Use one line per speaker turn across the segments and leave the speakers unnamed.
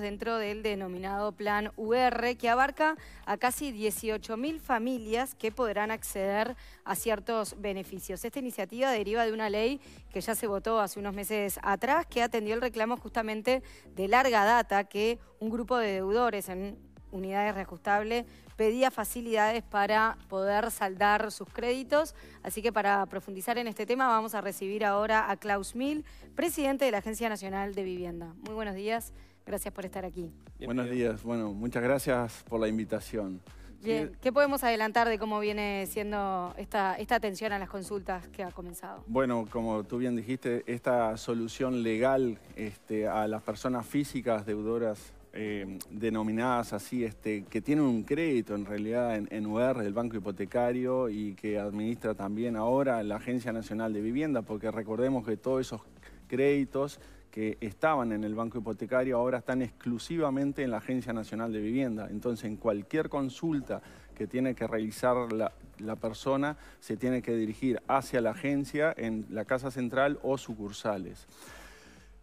dentro del denominado Plan UR, que abarca a casi 18.000 familias que podrán acceder a ciertos beneficios. Esta iniciativa deriva de una ley que ya se votó hace unos meses atrás, que atendió el reclamo justamente de larga data que un grupo de deudores en unidades reajustables pedía facilidades para poder saldar sus créditos. Así que para profundizar en este tema vamos a recibir ahora a Klaus Mil, presidente de la Agencia Nacional de Vivienda. Muy buenos días. Gracias por estar aquí.
Buenos días. Bueno, muchas gracias por la invitación.
Bien, ¿qué podemos adelantar de cómo viene siendo esta, esta atención a las consultas que ha comenzado?
Bueno, como tú bien dijiste, esta solución legal este, a las personas físicas deudoras eh, denominadas así, este, que tienen un crédito en realidad en, en, UR, el Banco Hipotecario, y que administra también ahora la Agencia Nacional de Vivienda, porque recordemos que todos esos créditos que estaban en el banco hipotecario ahora están exclusivamente en la Agencia Nacional de Vivienda. Entonces, en cualquier consulta que tiene que realizar la, persona, se tiene que dirigir hacia la agencia en la Casa Central o sucursales.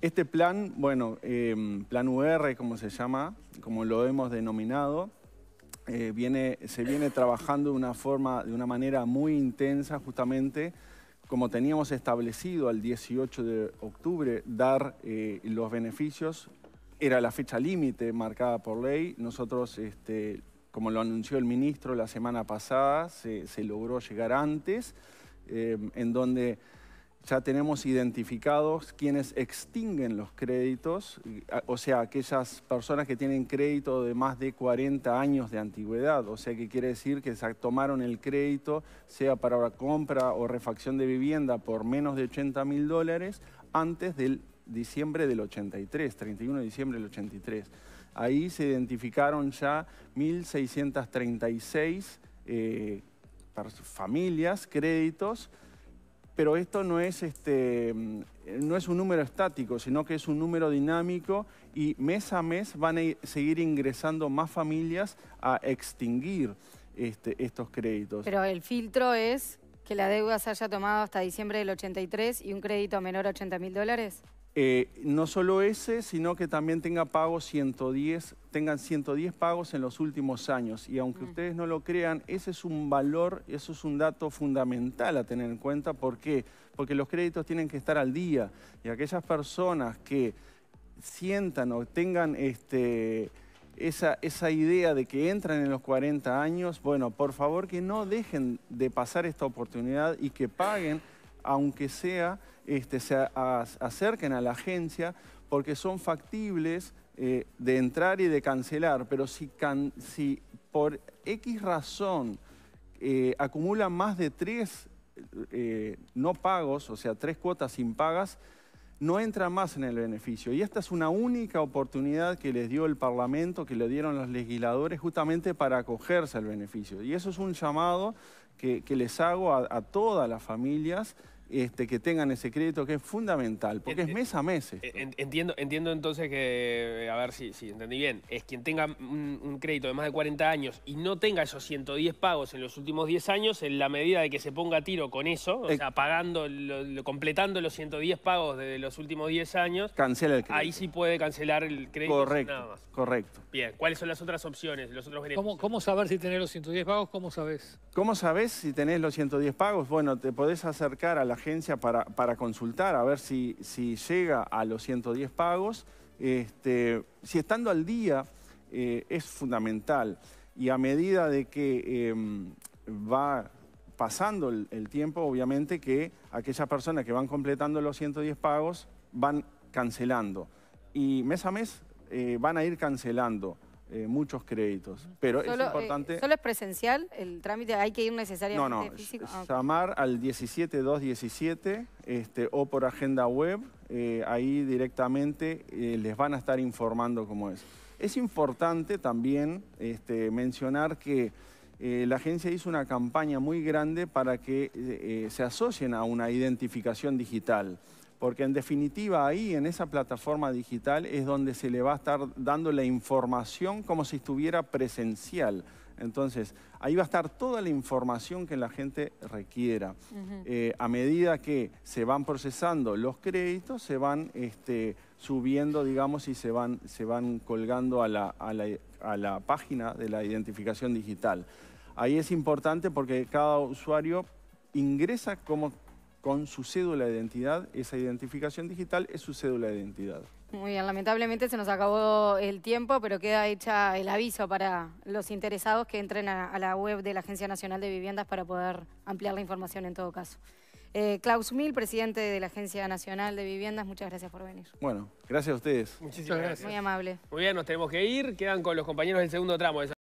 Este plan, bueno, em, plan UR, como se llama, como lo hemos denominado, eh, viene, se viene trabajando de una forma, de una manera muy intensa justamente como teníamos establecido al 18 de octubre, dar eh, los beneficios. Era la fecha límite marcada por ley. Nosotros, este, como lo anunció el ministro la semana pasada, se, logró llegar antes, eh, en donde ya tenemos identificados quienes extinguen los créditos, o sea, aquellas personas que tienen crédito de más de 40 años de antigüedad, o sea, que quiere decir que tomaron el crédito, sea para la compra o refacción de vivienda por menos de 80 mil dólares, antes del diciembre del 83, 31 de diciembre del 83. Ahí se identificaron ya 1.636 eh, familias, créditos, pero esto no es, este, mm, no es un número estático, sino que es un número dinámico y mes a mes van a seguir ingresando más familias a extinguir este, estos créditos. Pero
el filtro es que la deuda se haya tomado hasta diciembre del 83 y un crédito menor a 80 mil dólares.
Eh, no solo ese, sino que también tenga pagos 110, tengan 110 pagos en los últimos años. Y aunque ustedes no lo crean, ese es un valor, eso es un dato fundamental a tener en cuenta. ¿Por qué? Porque los créditos tienen que estar al día. Y aquellas personas que sientan o tengan este, esa, esa idea de que entran en los 40 años, bueno, por favor que no dejen de pasar esta oportunidad y que paguen aunque sea, este, se acerquen a la agencia porque son factibles eh, de entrar y de cancelar, pero si, por X razón eh, acumulan más de tres eh, no pagos, o sea, tres cuotas impagas, no entran más en el beneficio. Y esta es una única oportunidad que les dio el Parlamento, que le dieron los legisladores, justamente para acogerse al beneficio. Y eso es un llamado que, les hago a todas las familias este, que tengan ese crédito que es fundamental, porque es mes a mes. Entiendo, entiendo entonces que, a ver si, si entendí bien, es quien tenga un, crédito de más de 40 años y no tenga esos 110 pagos en los últimos 10 años, en la medida de que se ponga a tiro con eso, o sea, pagando, completando los 110 pagos de los últimos 10 años, cancela el crédito. Ahí sí puede cancelar el crédito. Correcto, nada más. correcto. Bien, ¿cuáles son las otras opciones, los otros ¿Cómo, cómo saber si tenés los 110 pagos?
¿Cómo sabés?
¿Cómo sabés si tenés los 110 pagos? Bueno, te podés acercar a la agencia para, para consultar, a ver si, si, llega a los 110 pagos. Este, si estando al día eh, es fundamental y a medida de que em, va pasando el, tiempo, obviamente que aquellas personas que van completando los 110 pagos van cancelando. Y mes a mes eh, van a ir cancelando. Eh, muchos créditos. Pero es eh, importante... ¿Solo es
presencial el trámite? ¿Hay que ir necesariamente no, no, ah,
llamar al 17217 este, o por agenda web. Eh, ahí directamente les van a estar informando cómo es. Es importante también este, mencionar que la agencia hizo una campaña muy grande para que se asocien a una identificación digital porque en definitiva ahí en esa plataforma digital es donde se le va a estar dando la información como si estuviera presencial. Entonces, ahí va a estar toda la información que la gente requiera. Eh, a medida que se van procesando los créditos, se van este, subiendo, digamos, y se van, se van colgando a la, a la página de la identificación digital. Ahí es importante porque cada usuario ingresa como con su cédula de identidad. Esa identificación digital es su cédula de identidad.
Muy bien, lamentablemente se nos acabó el tiempo, pero queda hecha el aviso para los interesados que entren a, la web de la Agencia Nacional de Viviendas para poder ampliar la información en todo caso. Eh, Klaus Mil, presidente de la Agencia Nacional de Viviendas, muchas gracias por venir.
Bueno, gracias a ustedes. Muchísimas gracias. Muy amable. Muy bien, nos tenemos que ir. Quedan con los compañeros del segundo tramo.